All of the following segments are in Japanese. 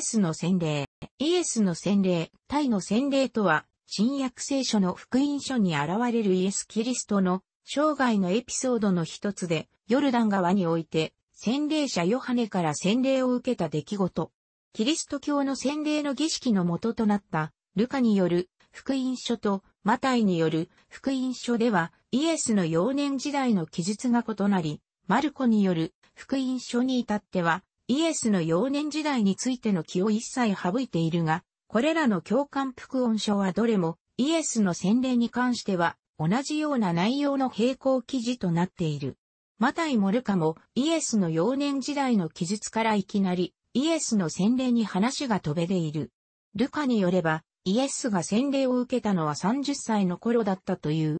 エスの洗礼。イエスの洗礼、タイの洗礼とは、新約聖書の福音書に現れるイエス・キリストの生涯のエピソードの一つで、ヨルダン川において、洗礼者ヨハネから洗礼を受けた出来事。キリスト教の洗礼の儀式のもととなった、ルカによる福音書とマタイによる福音書では、イエスの幼年時代の記述が異なり、マルコによる福音書に至っては、イエスの幼年時代についての気を一切省いているが、これらの共感副音書はどれもイエスの洗礼に関しては同じような内容の並行記事となっている。マタイもルカもイエスの幼年時代の記述からいきなりイエスの洗礼に話が飛べている。ルカによればイエスが洗礼を受けたのは30歳の頃だったという。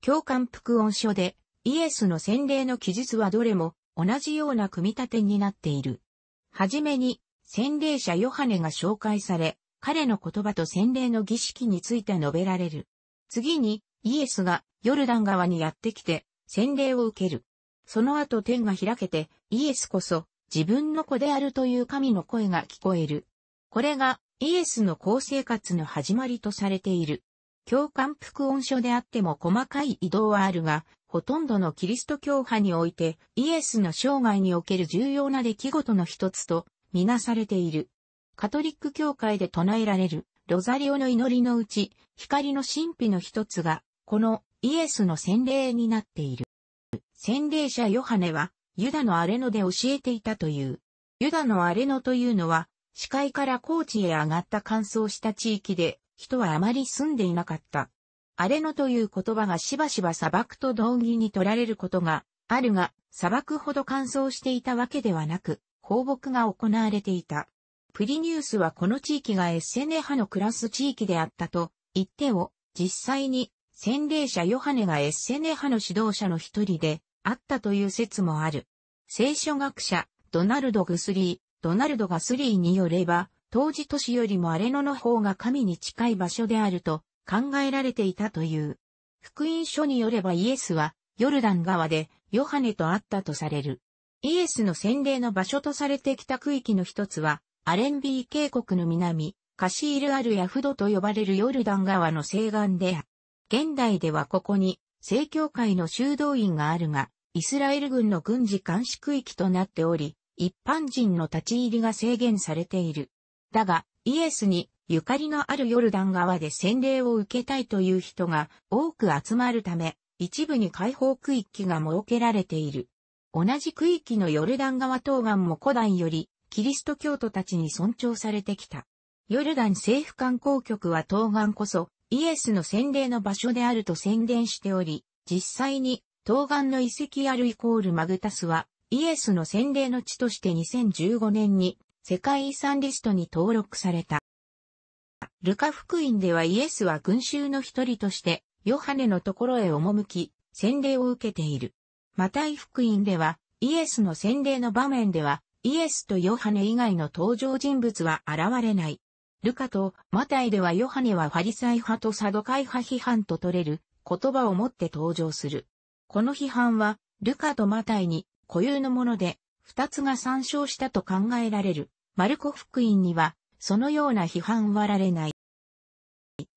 共感副音書でイエスの洗礼の記述はどれも同じような組み立てになっている。はじめに、洗礼者ヨハネが紹介され、彼の言葉と洗礼の儀式について述べられる。次に、イエスがヨルダン川にやってきて、洗礼を受ける。その後天が開けて、イエスこそ、自分の子であるという神の声が聞こえる。これが、イエスの公生活の始まりとされている。教官服音書であっても細かい移動はあるが、ほとんどのキリスト教派において、イエスの生涯における重要な出来事の一つと、みなされている。カトリック教会で唱えられる、ロザリオの祈りのうち、光の神秘の一つが、このイエスの洗礼になっている。洗礼者ヨハネは、ユダのアレノで教えていたという。ユダのアレノというのは、視界から高地へ上がった乾燥した地域で、人はあまり住んでいなかった。荒れ野という言葉がしばしば砂漠と同義に取られることがあるが、砂漠ほど乾燥していたわけではなく、放牧が行われていた。プリニウスはこの地域がエッセネ派の暮らす地域であったと言ってを、実際に洗礼者ヨハネがエッセネ派の指導者の一人であったという説もある。聖書学者、ドナルド・グスリー、ドナルド・ガスリーによれば、当時都市よりも荒れ野の方が神に近い場所であると考えられていたという。福音書によればイエスはヨルダン川でヨハネと会ったとされる。イエスの洗礼の場所とされてきた区域の一つはアレンビー渓谷の南、カシールアルヤフドと呼ばれるヨルダン川の西岸であ現代ではここに正教会の修道院があるが、イスラエル軍の軍事監視区域となっており、一般人の立ち入りが制限されている。だが、イエスにゆかりのあるヨルダン川で洗礼を受けたいという人が多く集まるため、一部に解放区域が設けられている。同じ区域のヨルダン川東岸も古代より、キリスト教徒たちに尊重されてきた。ヨルダン政府観光局は東岸こそ、イエスの洗礼の場所であると宣伝しており、実際に、東岸の遺跡あるイコールマグタスは、イエスの洗礼の地として2015年に世界遺産リストに登録された。ルカ福音ではイエスは群衆の一人として、ヨハネのところへ赴き、洗礼を受けている。マタイ福音では、イエスの洗礼の場面では、イエスとヨハネ以外の登場人物は現れない。ルカとマタイではヨハネはファリサイ派とサドカイ派批判と取れる言葉を持って登場する。この批判は、ルカとマタイに固有のもので、二つが参照したと考えられる。マルコ福音には、そのような批判はられない。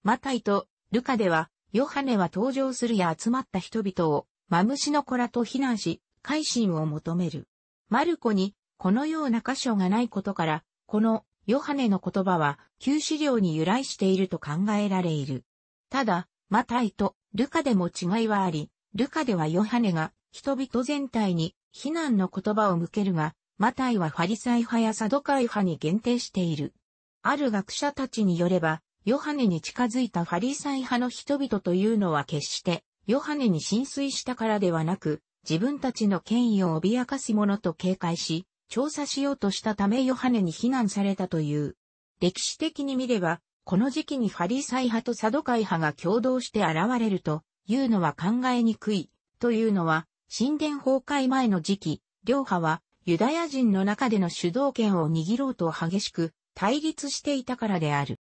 マタイとルカでは、ヨハネは登場するや集まった人々を、マムシの子らと非難し、改心を求める。マルコに、このような箇所がないことから、このヨハネの言葉は、旧資料に由来していると考えられいる。ただ、マタイとルカでも違いはあり、ルカではヨハネが人々全体に非難の言葉を向けるが、マタイはファリサイ派やサドカイ派に限定している。ある学者たちによれば、ヨハネに近づいたファリサイ派の人々というのは決して、ヨハネに浸水したからではなく、自分たちの権威を脅かすものと警戒し、調査しようとしたためヨハネに非難されたという。歴史的に見れば、この時期にファリサイ派とサドカイ派が共同して現れるというのは考えにくい、というのは、神殿崩壊前の時期、両派はユダヤ人の中での主導権を握ろうと激しく対立していたからである。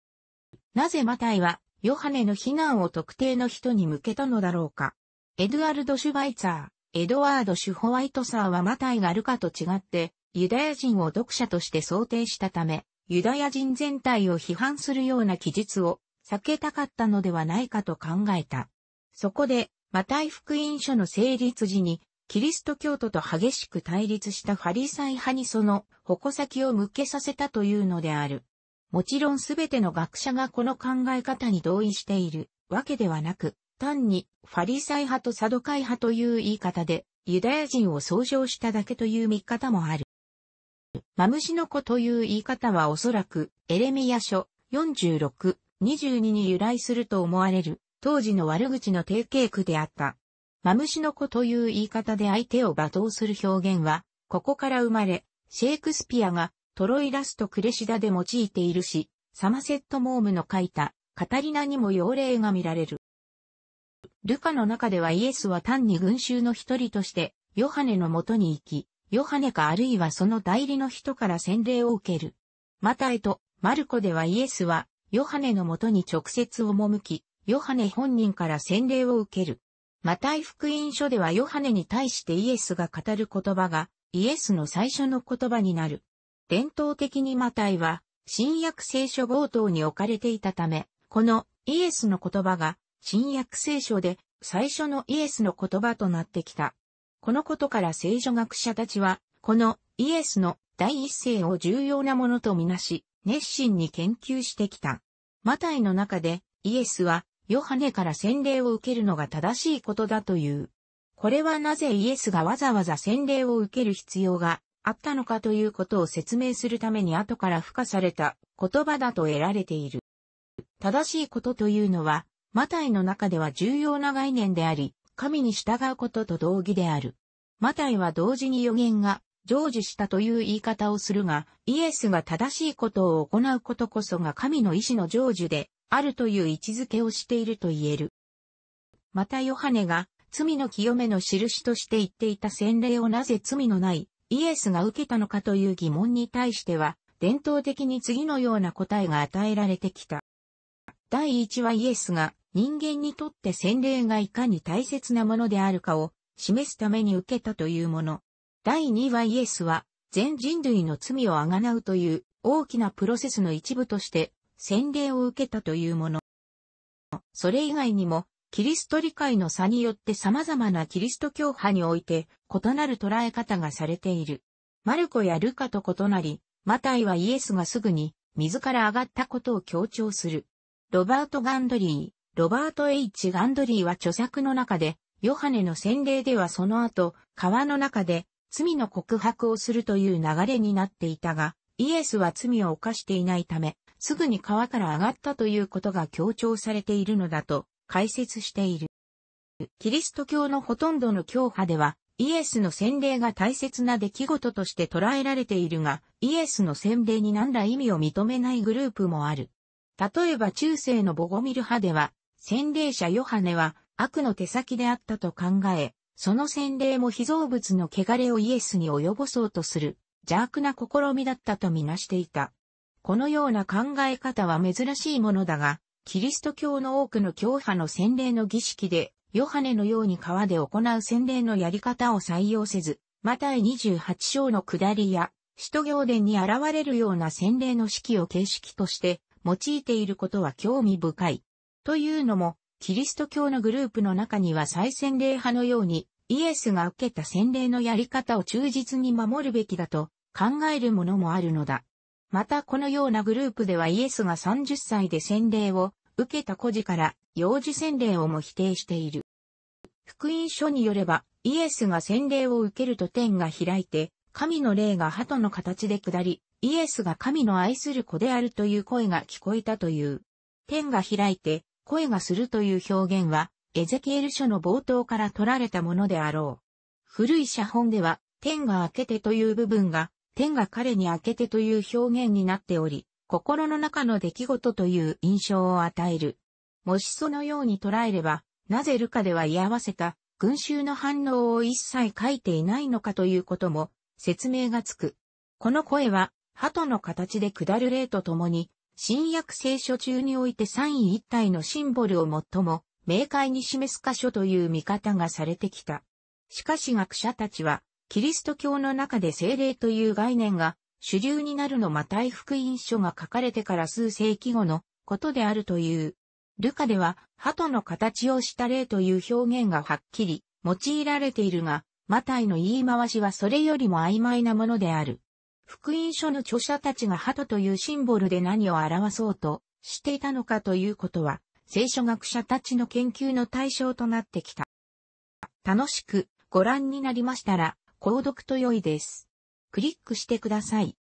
なぜマタイは、ヨハネの非難を特定の人に向けたのだろうか。エドワルド・シュバイツァー、エドワード・シュ・ホワイトサーはマタイがルカと違って、ユダヤ人を読者として想定したため、ユダヤ人全体を批判するような記述を避けたかったのではないかと考えた。そこで、マタイ福音書の成立時に、キリスト教徒と激しく対立したファリサイ派にその矛先を向けさせたというのである。もちろんすべての学者がこの考え方に同意しているわけではなく、単にファリサイ派とサドカイ派という言い方でユダヤ人を総称しただけという見方もある。マムシの子という言い方はおそらくエレミヤ書46、22に由来すると思われる当時の悪口の定型句であった。マムシの子という言い方で相手を罵倒する表現は、ここから生まれ、シェイクスピアがトロイラスとクレシダで用いているし、サマセット・モームの書いたカタリナにも用例が見られる。ルカの中ではイエスは単に群衆の一人として、ヨハネのもとに行き、ヨハネかあるいはその代理の人から洗礼を受ける。マタエとマルコではイエスは、ヨハネのもとに直接赴き、ヨハネ本人から洗礼を受ける。マタイ福音書ではヨハネに対してイエスが語る言葉がイエスの最初の言葉になる。伝統的にマタイは新約聖書冒頭に置かれていたため、このイエスの言葉が新約聖書で最初のイエスの言葉となってきた。このことから聖書学者たちは、このイエスの第一声を重要なものとみなし、熱心に研究してきた。マタイの中でイエスはヨハネから洗礼を受けるのが正しいことだという。これはなぜイエスがわざわざ洗礼を受ける必要があったのかということを説明するために後から付加された言葉だと得られている。正しいことというのは、マタイの中では重要な概念であり、神に従うことと同義である。マタイは同時に予言が成就したという言い方をするが、イエスが正しいことを行うことこそが神の意志の成就であるという位置づけをしていると言える。またヨハネが罪の清めの印として言っていた洗礼をなぜ罪のないイエスが受けたのかという疑問に対しては、伝統的に次のような答えが与えられてきた。第一はイエスが人間にとって洗礼がいかに大切なものであるかを示すために受けたというもの。第二はイエスは全人類の罪をあがなうという大きなプロセスの一部として洗礼を受けたというもの。それ以外にも、キリスト理解の差によって様々なキリスト教派において異なる捉え方がされている。マルコやルカと異なり、マタイはイエスがすぐに自ら上がったことを強調する。ロバート・ガンドリー、ロバート・ H・ ガンドリーは著作の中で、ヨハネの洗礼ではその後、川の中で罪の告白をするという流れになっていたが、イエスは罪を犯していないため、すぐに川から上がったということが強調されているのだと解説している。キリスト教のほとんどの教派では、イエスの洗礼が大切な出来事として捉えられているが、イエスの洗礼に何ら意味を認めないグループもある。例えば中世のボゴミル派では、洗礼者ヨハネは悪の手先であったと考え、その洗礼も被造物の汚れをイエスに及ぼそうとする邪悪な試みだったとみなしていた。このような考え方は珍しいものだが、キリスト教の多くの教派の洗礼の儀式で、ヨハネのように川で行う洗礼のやり方を採用せず、マタイ28章の下りや、使徒行伝に現れるような洗礼の式を形式として用いていることは興味深い。というのも、キリスト教のグループの中には再洗礼派のように、イエスが受けた洗礼のやり方を忠実に守るべきだと考えるものもあるのだ。またこのようなグループではイエスが30歳で洗礼を受けた孤児から幼児洗礼をも否定している。福音書によれば、イエスが洗礼を受けると天が開いて、神の霊が鳩の形で下り、イエスが神の愛する子であるという声が聞こえたという。天が開いて、声がするという表現は、エゼキエル書の冒頭から取られたものであろう。古い写本では、天が開けてという部分が天が彼に明けてという表現になっており、心の中の出来事という印象を与える。もしそのように捉えれば、なぜルカでは居合わせた群衆の反応を一切書いていないのかということも説明がつく。この声は、鳩の形で下る例とともに、新約聖書中において三位一体のシンボルを最も明快に示す箇所という見方がされてきた。しかし学者たちは、キリスト教の中で聖霊という概念が主流になるのマタイ福音書が書かれてから数世紀後のことであるという。ルカでは、鳩の形をした霊という表現がはっきり用いられているが、マタイの言い回しはそれよりも曖昧なものである。福音書の著者たちが鳩というシンボルで何を表そうとしていたのかということは、聖書学者たちの研究の対象となってきた。楽しくご覧になりましたら、購読と良いです。クリックしてください。